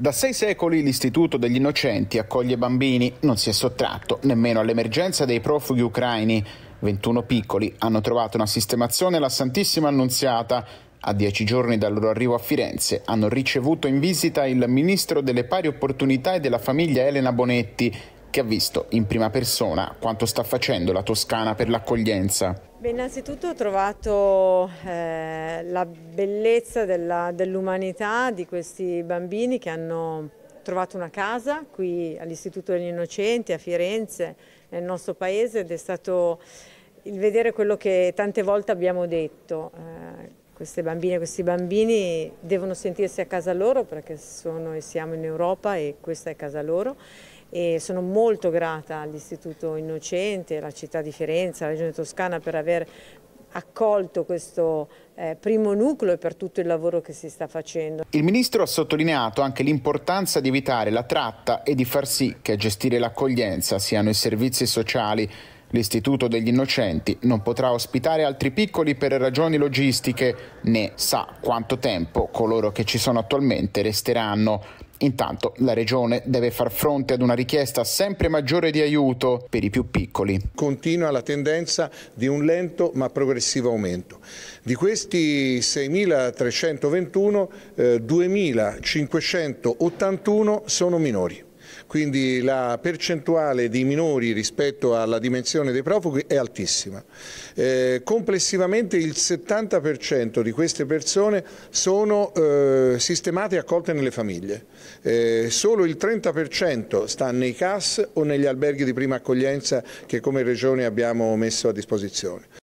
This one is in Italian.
Da sei secoli l'Istituto degli Innocenti accoglie bambini, non si è sottratto nemmeno all'emergenza dei profughi ucraini. 21 piccoli hanno trovato una sistemazione alla Santissima Annunziata. A dieci giorni dal loro arrivo a Firenze hanno ricevuto in visita il ministro delle pari opportunità e della famiglia Elena Bonetti che ha visto in prima persona quanto sta facendo la Toscana per l'accoglienza. Beh, innanzitutto ho trovato eh, la bellezza dell'umanità di questi bambini che hanno trovato una casa qui all'Istituto degli Innocenti a Firenze, nel nostro paese, ed è stato il vedere quello che tante volte abbiamo detto. Eh, queste bambine e questi bambini devono sentirsi a casa loro perché sono e siamo in Europa e questa è casa loro e sono molto grata all'Istituto Innocente, alla città di Firenze, alla Regione Toscana per aver accolto questo eh, primo nucleo e per tutto il lavoro che si sta facendo. Il Ministro ha sottolineato anche l'importanza di evitare la tratta e di far sì che a gestire l'accoglienza siano i servizi sociali. L'Istituto degli Innocenti non potrà ospitare altri piccoli per ragioni logistiche, né sa quanto tempo coloro che ci sono attualmente resteranno. Intanto la regione deve far fronte ad una richiesta sempre maggiore di aiuto per i più piccoli. Continua la tendenza di un lento ma progressivo aumento. Di questi 6.321, eh, 2.581 sono minori quindi la percentuale di minori rispetto alla dimensione dei profughi è altissima. Eh, complessivamente il 70% di queste persone sono eh, sistemate e accolte nelle famiglie, eh, solo il 30% sta nei CAS o negli alberghi di prima accoglienza che come Regione abbiamo messo a disposizione.